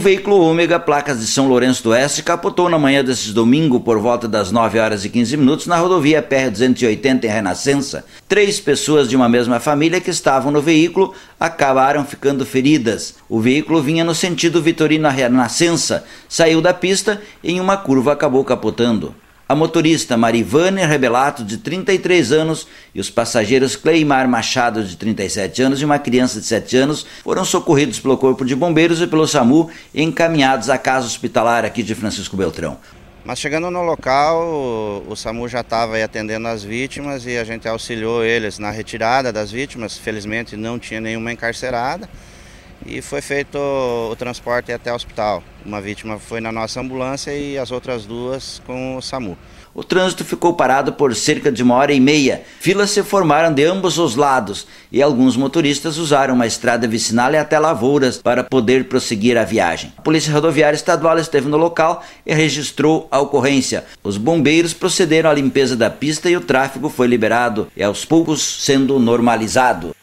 Um veículo ômega, placas de São Lourenço do Oeste, capotou na manhã deste domingo por volta das 9 horas e 15 minutos na rodovia PR-280 em Renascença. Três pessoas de uma mesma família que estavam no veículo acabaram ficando feridas. O veículo vinha no sentido Vitorino Renascença, saiu da pista e em uma curva acabou capotando a motorista Marivane Rebelato, de 33 anos, e os passageiros Cleimar Machado, de 37 anos, e uma criança de 7 anos foram socorridos pelo Corpo de Bombeiros e pelo SAMU e encaminhados à casa hospitalar aqui de Francisco Beltrão. Mas chegando no local, o SAMU já estava atendendo as vítimas e a gente auxiliou eles na retirada das vítimas. Felizmente não tinha nenhuma encarcerada e foi feito o transporte até o hospital. Uma vítima foi na nossa ambulância e as outras duas com o SAMU. O trânsito ficou parado por cerca de uma hora e meia. Filas se formaram de ambos os lados e alguns motoristas usaram uma estrada vicinal até Lavouras para poder prosseguir a viagem. A Polícia Rodoviária Estadual esteve no local e registrou a ocorrência. Os bombeiros procederam à limpeza da pista e o tráfego foi liberado e aos poucos sendo normalizado.